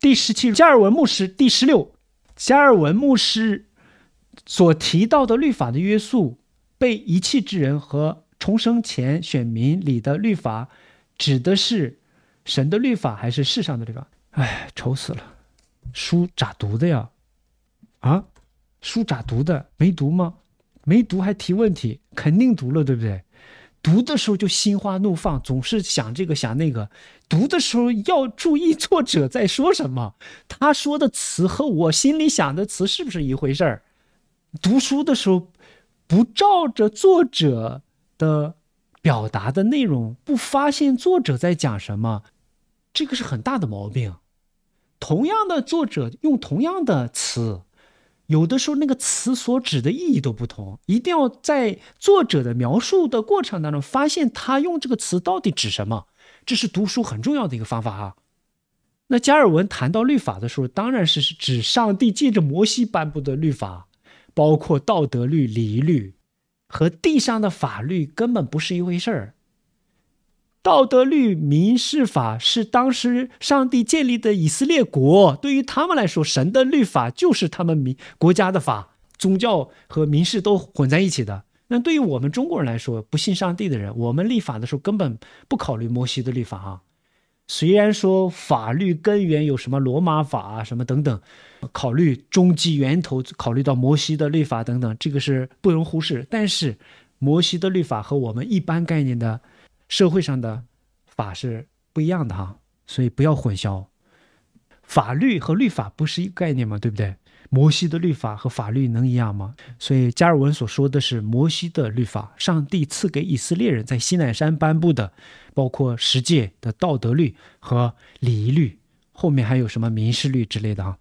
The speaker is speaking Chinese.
第十七，加尔文牧师。第十六，加尔文牧师所提到的律法的约束被遗弃之人和重生前选民里的律法，指的是神的律法还是世上的律法？哎，愁死了，书咋读的呀？啊，书咋读的？没读吗？没读还提问题，肯定读了，对不对？读的时候就心花怒放，总是想这个想那个。读的时候要注意作者在说什么，他说的词和我心里想的词是不是一回事儿。读书的时候不照着作者的表达的内容，不发现作者在讲什么，这个是很大的毛病。同样的作者用同样的词。有的时候，那个词所指的意义都不同，一定要在作者的描述的过程当中发现他用这个词到底指什么，这是读书很重要的一个方法哈。那加尔文谈到律法的时候，当然是是指上帝借着摩西颁布的律法，包括道德律、礼仪律和地上的法律根本不是一回事儿。道德律、民事法是当时上帝建立的以色列国，对于他们来说，神的律法就是他们民国家的法，宗教和民事都混在一起的。那对于我们中国人来说，不信上帝的人，我们立法的时候根本不考虑摩西的律法啊。虽然说法律根源有什么罗马法啊什么等等，考虑终极源头，考虑到摩西的律法等等，这个是不容忽视。但是摩西的律法和我们一般概念的。社会上的法是不一样的哈，所以不要混淆法律和律法不是一概念嘛，对不对？摩西的律法和法律能一样吗？所以加尔文所说的是摩西的律法，上帝赐给以色列人在西奈山颁布的，包括十诫的道德律和礼仪律，后面还有什么民事律之类的哈。